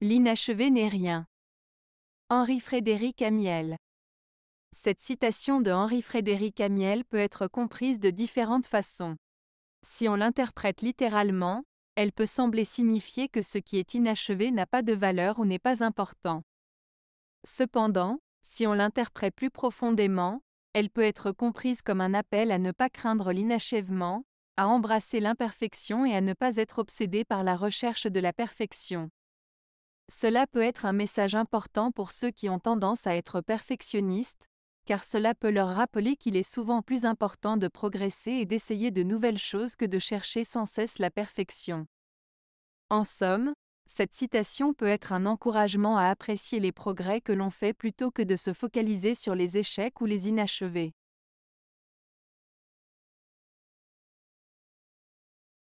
L'inachevé n'est rien. Henri-Frédéric Amiel. Cette citation de Henri-Frédéric Amiel peut être comprise de différentes façons. Si on l'interprète littéralement, elle peut sembler signifier que ce qui est inachevé n'a pas de valeur ou n'est pas important. Cependant, si on l'interprète plus profondément, elle peut être comprise comme un appel à ne pas craindre l'inachèvement, à embrasser l'imperfection et à ne pas être obsédé par la recherche de la perfection. Cela peut être un message important pour ceux qui ont tendance à être perfectionnistes, car cela peut leur rappeler qu'il est souvent plus important de progresser et d'essayer de nouvelles choses que de chercher sans cesse la perfection. En somme, cette citation peut être un encouragement à apprécier les progrès que l'on fait plutôt que de se focaliser sur les échecs ou les inachevés.